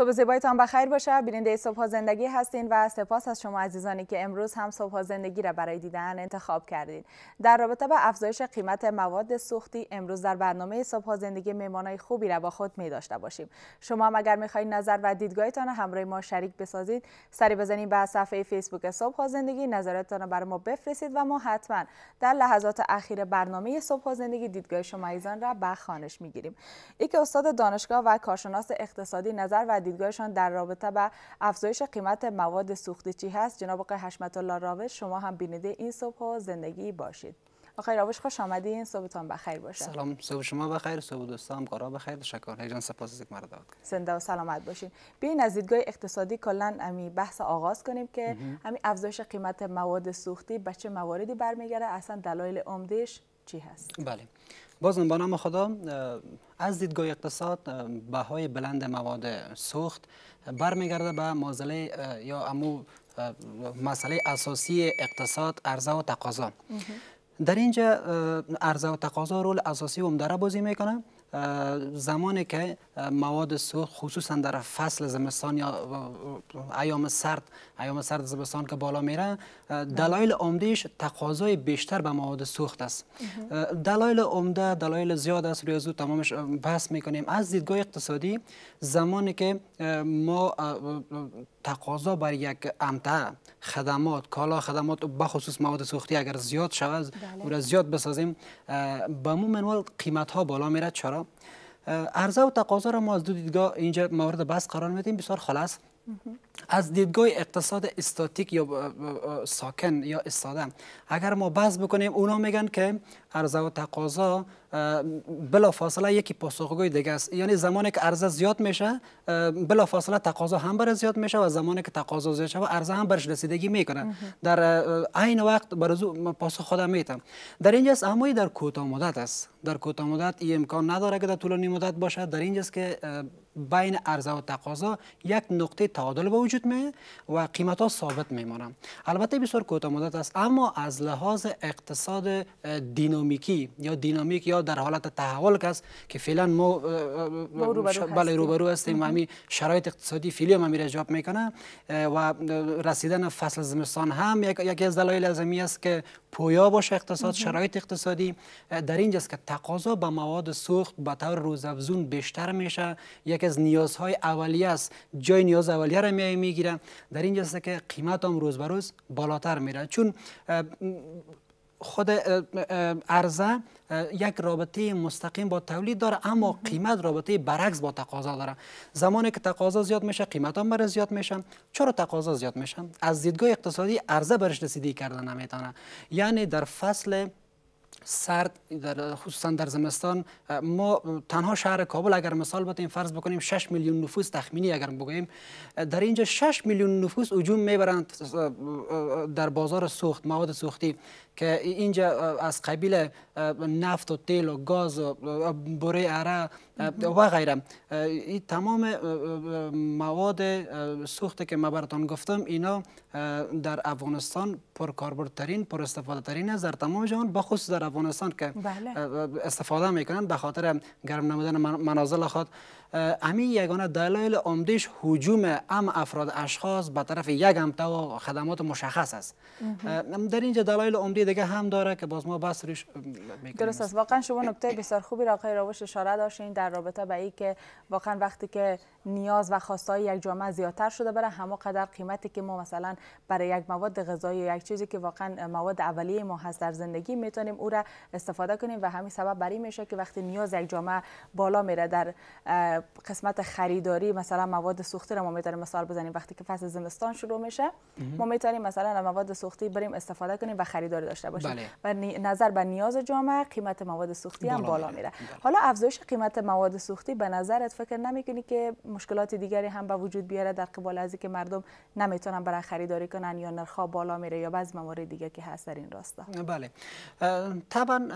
صبح زیبایتان بخیر باشه بیننده صبح زندگی هستین و سپاس از شما عزیزانی که امروز هم صبح زندگی را برای دیدن انتخاب کردین در رابطه با افزایش قیمت مواد سوختی امروز در برنامه صبح زندگی میمانای خوبی را با خود می داشته باشیم شما هم اگر میخواهید نظر و دیدگاهتان را همراه ما شریک بسازید سری بزنید به صفحه فیسبوک صبح زندگی نظراتتان را برای ما بفرستید و ما حتما در لحظات اخیر برنامه صبح زندگی دیدگاه شما ایزان را به خانش می یکی استاد دانشگاه و کارشناس اقتصادی نظر و دیدگاهشان در رابطه با افزایش قیمت مواد سوختی چی هست جناب آقای حشمت الله راوش شما هم بیننده این صبح و زندگی باشید آقای راوش خوش این صبحتان بخیر باشه سلام صبح شما بخیر صبح دوستان کارا بخیر تشکر هیجان سپاس از یک مرد زنده و سلامت باشین بین از دیدگاه اقتصادی کلا امی بحث آغاز کنیم که همین افزایش قیمت مواد سوختی به چه مواردی برمیگرده اصلا دلایل عمدهش چی هست بله بازم با نام خدا از دیدگاه اقتصاد بهای بلند مواد سوخت برمیگرده به مازله یا امو مسئله اساسی اقتصاد عرضه و تقاضا در اینجا عرضه و تقاضا رول اساسی عمده را بازی میکنه زمانی که مواد سوخت خصوصا در فصل زمستان یا ایام سرد ایام سرد زمستان که بالا میره دلایل عمدهش تقاضای بیشتر به مواد سوخت است دلایل عمده دلایل زیاد است روی تمامش بحث میکنیم از دیدگاه اقتصادی زمانی که ما تقاضا بر یک امته خدمات کالا خدمات به خصوص مواد سوختی اگر زیاد شود بله. او زیاد بسازیم به مو منوال قیمت ها بالا میره چرا عرضه و تقاضا را ما از دو دیدگاه اینجا مورد بس قرار میدیم بسیار خلاص از دیدگاه اقتصاد استاتیک یا ساکن یا استاده اگر ما بحث بکنیم اونا میگن که عرضه و تقاضا بلا فاصله یکی پاسخگوی دیگه است یعنی زمانی که عرضه زیاد میشه بلا فاصله تقاضا هم بر زیاد میشه و زمانی که تقاضا زیاد و عرضه هم برش رسیدگی میکنه در عین وقت بر پاسخ خودم میتم در اینجا است اما در کوتاه مدت است در کوتاه مدت این امکان نداره که در طولانی مدت باشه، در اینجاست که بین عرضه و تقاضا یک نقطه تعادل به وجود و قیمت ها ثابت میمانند البته بسیار کوتاه مدت است اما از لحاظ اقتصاد دینامیکی یا دینامیک یا در حالت تحول است که فعلا ما بله روبرو هستیم و همین شرایط اقتصادی فعلی هم جواب میکنه و رسیدن فصل زمستان هم یکی از دلایل از است که پویا باشه اقتصاد شرایط اقتصادی در اینجاست که تقاضا به مواد سوخت به طور روزافزون بیشتر میشه یک از نیازهای اولیه است جای نیاز اولیه را میگیره در اینجاست که قیمت هم روز به روز بالاتر میره چون خود ارزه یک رابطه مستقیم با تولید داره اما قیمت رابطه برعکس با تقاضا داره زمانی که تقاضا زیاد میشه قیمت هم بر زیاد میشن چرا تقاضا زیاد میشن از دیدگاه اقتصادی ارزه برش رسیدگی کردن نمیتونه یعنی در فصل سرد در خصوصا در زمستان ما تنها شهر کابل اگر مثال بتیم فرض بکنیم 6 میلیون نفوس تخمینی اگر بگوییم در اینجا 6 میلیون نفوس هجوم میبرند در بازار سوخت مواد سوختی که اینجا از قبیل نفت و تیل و گاز و بره اره و غیره این تمام مواد سوخت که ما براتان گفتم اینا در افغانستان پرکاربردترین پر استفاده ترین است در تمام جهان بخصوص در افغانستان که بله. استفاده میکنن به خاطر گرم نمودن منازل خود همین یگانه دلایل عمدهش حجوم ام افراد اشخاص به طرف یک همتا و خدمات مشخص است در اینجا دلایل عمدی دیگه هم داره که باز ما بس روش درست است واقعا شما نکته بسیار خوبی را آقای روش اشاره داشتین در رابطه با اینکه که واقعا وقتی که نیاز و خواستای یک جامعه زیادتر شده بره همه قدر قیمتی که ما مثلا برای یک مواد غذایی یک چیزی که واقعا مواد اولیه ما هست در زندگی میتونیم او را استفاده کنیم و همین سبب برای میشه که وقتی نیاز یک جامعه بالا میره در قسمت خریداری مثلا مواد سوختی رو ما میتونیم مثال بزنیم وقتی که فصل زمستان شروع میشه ما میتونیم مثلا مواد سوختی بریم استفاده کنیم و خریداری داشته باشیم بله. و نظر به نیاز جامعه قیمت مواد سوختی هم بالا میره بله. حالا افزایش قیمت مواد سوختی به نظرت فکر نمیکنی که مشکلات دیگری هم به وجود بیاره در قبال از که مردم نمیتونن برای خریداری کنن یا نرخ بالا میره یا بعضی موارد دیگه که هست در این راستا بله طبعا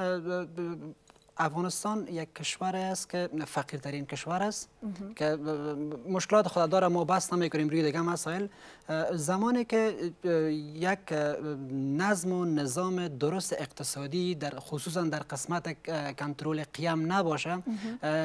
افغانستان یک کشور است که فقیرترین کشور است که مشکلات خود داره ما بس کنیم روی دیگه مسائل زمانی که یک نظم و نظام درست اقتصادی در خصوصا در قسمت کنترل قیام نباشه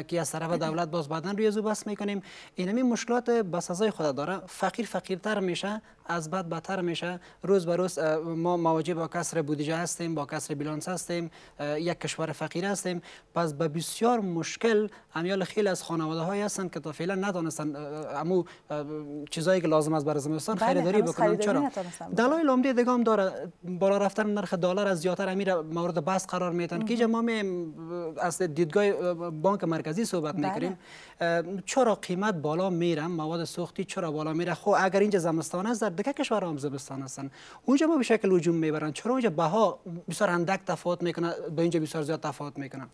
که از طرف دولت باز بعدن روی زو می میکنیم اینمی مشکلات بس ازای داره فقیر فقیرتر میشه از بد بدتر میشه روز به روز ما مواجه با کسر بودجه هستیم با کسر بیلانس هستیم یک کشور فقیر هستیم پس به بسیار مشکل امیال خیلی از خانواده های هستن که تا فعلا ندانستن امو چیزایی که لازم است برای زمستان بله، خریداری بکنن چرا دلایل عمده دیگه هم داره بالا رفتن نرخ دلار از زیاتر امیر مورد بحث قرار میدن که ما از دیدگاه بانک مرکزی صحبت بله. چرا قیمت بالا میره مواد سوختی چرا بالا میره خب اگر اینجا زمستان است در دیگه کشور هم زمستان هستن اونجا ما به شکل هجوم میبرن چرا اونجا بها بسیار اندک تفاوت میکنه به اینجا بسیار زیاد تفاوت میکنه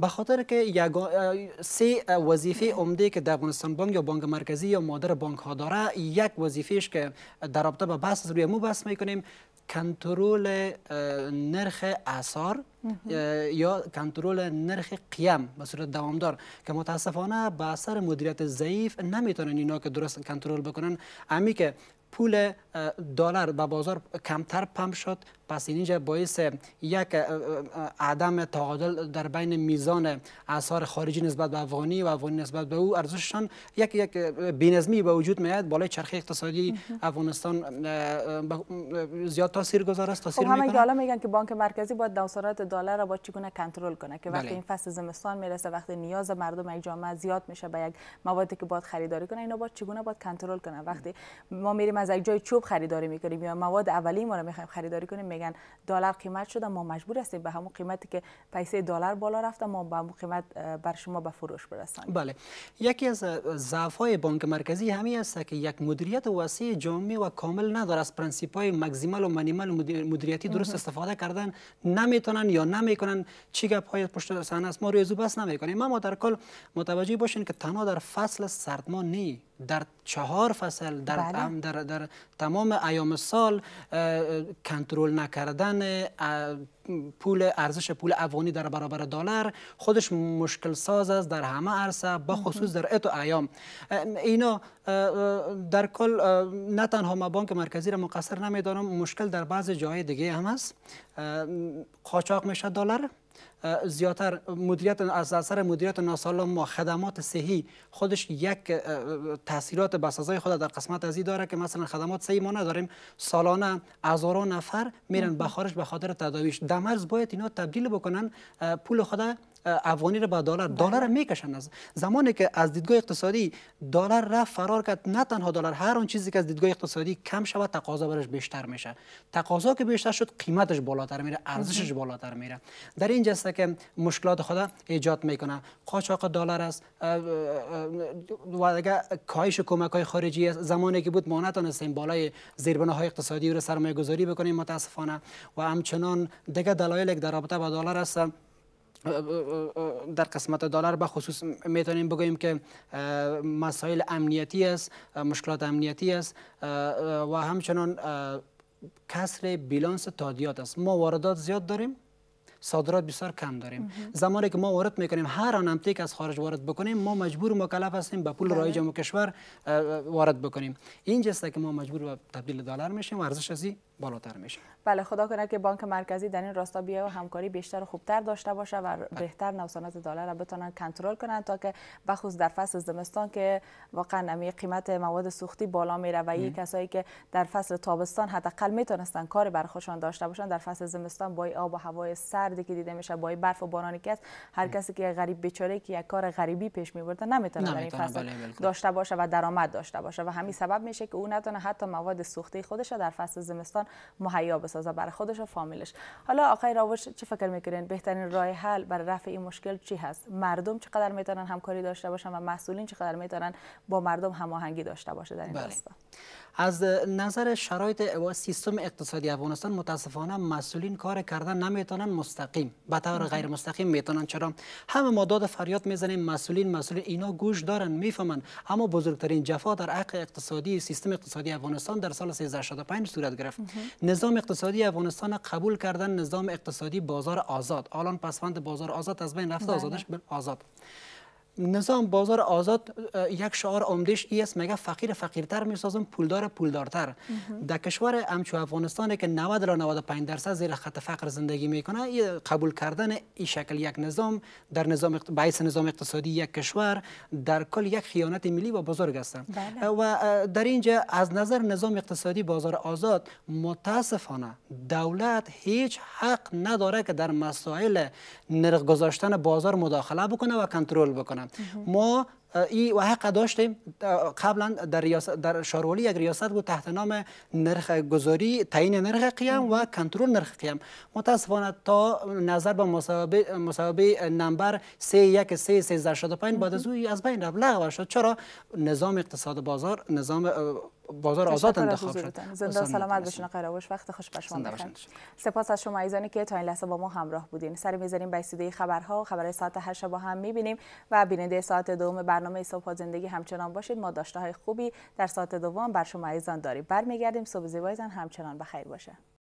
به خاطر که سه وظیفه عمده که در افغانستان بانک یا بانک مرکزی یا مادر بانک ها داره یک وظیفهش که در رابطه به بحث روی مو بحث میکنیم کنترل نرخ اثار یا کنترل نرخ قیم به صورت دوامدار که متاسفانه به اثر مدیریت ضعیف نمیتونن اینا که درست کنترل بکنن امی که پول دلار به بازار کمتر پمپ شد پس اینجا باعث یک عدم تعادل در بین میزان اثار خارجی نسبت به افغانی و افغانی نسبت به او ارزششان یک یک بینظمی به وجود میاد بالای چرخه اقتصادی افغانستان زیاد تاثیر گذار است تاثیر خب، میکنه میگن که بانک مرکزی باید دوسرات دلار را با چگونه کنترل کنه که وقتی بله. این فصل زمستان میرسه وقتی نیاز مردم این جامعه زیاد میشه به یک موادی که باید خریداری کنه اینا باید چگونه باید کنترل کنه وقتی ما میریم از یک جای چوب خریداری میکنیم یا مواد اولیه ما رو میخوایم خریداری میگن دلار قیمت شده ما مجبور هستیم به همون قیمتی که پیسه دلار بالا رفته ما به همون قیمت بر شما به فروش برسانیم بله یکی از ضعف های بانک مرکزی همین است که یک مدیریت وسیع جامع و کامل نداره از پرنسیپ های و منیمال مدیریتی درست استفاده کردن نمیتونن یا نمیکنن چی گپ های پشت صحنه است ما روی بس نمیکنیم ما در کل متوجه باشین که تنها در فصل ما نی در چهار فصل در بله. در, در تمام ایام سال کنترل نکردن پول ارزش پول افغانی در برابر دلار خودش مشکل ساز است در همه عرصه به خصوص در اتو و ایام اینا در کل نه تنها ما بانک مرکزی را مقصر نمیدانم مشکل در بعض جای دیگه هم است قاچاق میشه دلار زیاتر مدیریت از اثر مدیریت ناسالم ما خدمات صحی خودش یک تاثیرات بسازای خود در قسمت ازی داره که مثلا خدمات صحی ما نداریم سالانه هزاران نفر میرن به خارج به خاطر تداویش در مرز باید اینا تبدیل بکنن پول خود افغانی رو به دلار بله. دلار میکشن از زمانی که از دیدگاه اقتصادی دلار را فرار کرد نه تنها دلار هر اون چیزی که از دیدگاه اقتصادی کم شود تقاضا برش بیشتر میشه تقاضا که بیشتر شد قیمتش بالاتر میره ارزشش بالاتر میره در این جسته که مشکلات خود ایجاد میکنه قاچاق دلار است و دیگه کاهش کمک های خارجی است زمانی که بود ما نتونستیم بالای زیربناهای اقتصادی رو سرمایه گذاری بکنیم متاسفانه و همچنان دیگه دلایل در رابطه با دلار است در قسمت دلار به خصوص میتونیم بگوییم که مسائل امنیتی است مشکلات امنیتی است و همچنان کسر بیلانس تادیات است ما واردات زیاد داریم صادرات بسیار کم داریم زمانی که ما وارد میکنیم هر آن که از خارج وارد بکنیم ما مجبور مکلف هستیم به پول بله. رایج و کشور وارد بکنیم اینجاست که ما مجبور به تبدیل دلار میشیم و ارزش ازی بالاتر میشه بله خدا کنه که بانک مرکزی در این راستا بیا و همکاری بیشتر و خوبتر داشته باشه و بهتر نوسانات دلار را بتونن کنترل کنن تا که بخصوص در فصل زمستان که واقعا نمی قیمت مواد سوختی بالا میره و این کسایی که در فصل تابستان حداقل میتونستن کار بر خودشان داشته باشن در فصل زمستان با آب و هوای سردی که دیده میشه با برف و بارانی که هر کسی که غریب بیچاره که یک کار غریبی پیش میبرده نمیتونه در این فصل بله،, بله،, بله داشته باشه و درآمد داشته باشه و همین سبب میشه که او نتونه حتی مواد سوختی خودش در فصل زمستان خودشان مهیا بسازه برای خودش و فامیلش حالا آقای راوش چه فکر میکنین بهترین راه حل برای رفع این مشکل چی هست مردم چقدر میتونن همکاری داشته باشن و مسئولین چقدر میتونن با مردم هماهنگی داشته باشه در این بله. راستا از نظر شرایط و سیستم اقتصادی افغانستان متاسفانه مسئولین کار کردن نمیتونن مستقیم به طور غیر مستقیم میتونن چرا همه ما داد فریاد میزنیم مسئولین مسئولین اینا گوش دارن میفهمن اما بزرگترین جفا در حق اقتصادی سیستم اقتصادی افغانستان در سال 1365 صورت گرفت نظام اقتصادی افغانستان قبول کردن نظام اقتصادی بازار آزاد الان پسوند بازار آزاد از بین رفته بله. آزادش آزاد نظام بازار آزاد یک شعار عمدهش ای است مگه فقیر فقیرتر سازم پولدار پولدارتر در کشور همچو افغانستان که 90 الی 95 درصد زیر خط فقر زندگی میکنه قبول کردن این شکل یک نظام در نظام باعث نظام اقتصادی یک کشور در کل یک خیانت ملی و بزرگ است بله. و در اینجا از نظر نظام اقتصادی بازار آزاد متاسفانه دولت هیچ حق نداره که در مسائل نرخ گذاشتن بازار مداخله بکنه و کنترل بکنه ما ای و حق داشتیم قبلا در ریاست در شارولی یک ریاست بود تحت نام نرخ گذاری تعیین نرخ قیم و کنترل نرخ قیم متاسفانه تا نظر به مصوبه مصوبه نمبر 313375 بعد از او از بین رفت لغو شد چرا نظام اقتصاد بازار نظام بازار آزاد انتخاب شد زنده سلامت باشین قراوش وقت خوش به سپاس از شما ایزانی که تا این لحظه با ما همراه بودین سر میزنیم به سیده خبرها و خبرهای ساعت 8 با هم میبینیم و بیننده ساعت دوم برنامه برنامه صبح زندگی همچنان باشید ما داشته های خوبی در ساعت دوم بر شما ایزان داریم برمیگردیم صبح زیبایزان همچنان بخیر باشه